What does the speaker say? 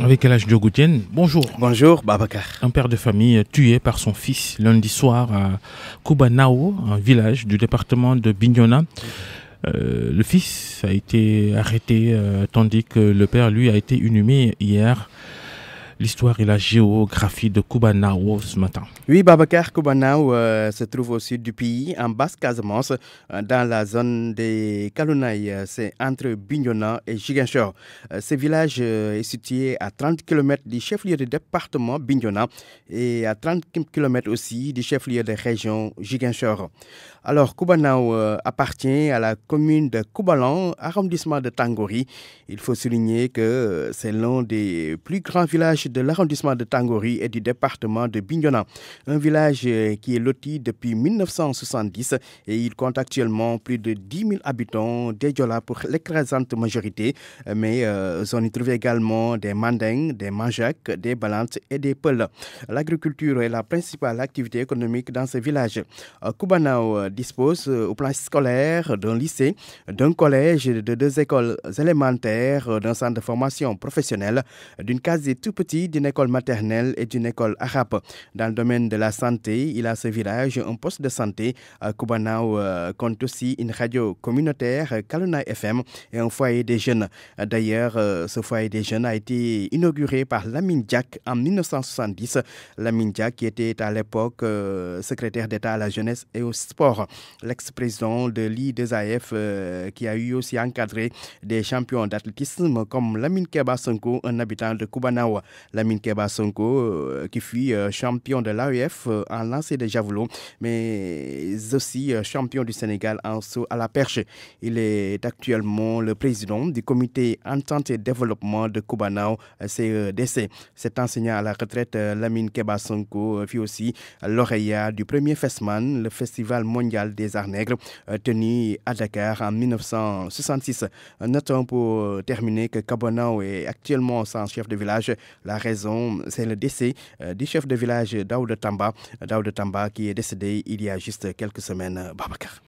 Avec de bonjour. Bonjour, Babacar. Un père de famille tué par son fils lundi soir à Kubanao, un village du département de Bignona. Euh, le fils a été arrêté euh, tandis que le père, lui, a été inhumé hier l'histoire et la géographie de Kubanao ce matin. Oui, Babacar Kubanao euh, se trouve au sud du pays, en Basse-Casamance, euh, dans la zone des Kalounaï. Euh, c'est entre Bignona et Giganchor. ce village est situé à 30 km du chef-lieu du département Bignona et à 30 km aussi du chef-lieu de région Giganchor. Alors, Kubanao appartient à la commune de Koubalan, arrondissement de Tangori. Il faut souligner que c'est l'un des plus grands villages de l'arrondissement de Tangori et du département de Bignona, un village euh, qui est loti depuis 1970 et il compte actuellement plus de 10 000 habitants Jola pour l'écrasante majorité, mais euh, on y trouve également des mandingues, des manjak, des balantes et des Peul. L'agriculture est la principale activité économique dans ce village. Euh, Kubanao dispose au plan scolaire d'un lycée, d'un collège, de deux écoles élémentaires, d'un centre de formation professionnelle, d'une case des tout petits d'une école maternelle et d'une école arabe. Dans le domaine de la santé, il a ce village un poste de santé. Kubanao euh, compte aussi une radio communautaire, Kaluna FM, et un foyer des jeunes. D'ailleurs, euh, ce foyer des jeunes a été inauguré par Lamine Diak en 1970. Lamine Diak qui était à l'époque euh, secrétaire d'État à la jeunesse et au sport. L'ex-président de 2 qui a eu aussi encadré des champions d'athlétisme comme Lamine Keba un habitant de Kubanau Lamine Keba Sonko, euh, qui fut euh, champion de l'AEF euh, en lancer de javelot, mais aussi champion du Sénégal en saut à la perche. Il est actuellement le président du comité Entente et Développement de Kubanao CEDC. E Cet enseignant à la retraite, Lamine Keba Sonko, fut aussi lauréat du premier Festman, le Festival mondial des arts nègres, tenu à Dakar en 1966. Notons pour terminer que Kubanao est actuellement sans chef de village. La la raison, c'est le décès euh, du chef de village Daoud Tamba, Tamba qui est décédé il y a juste quelques semaines, Babakar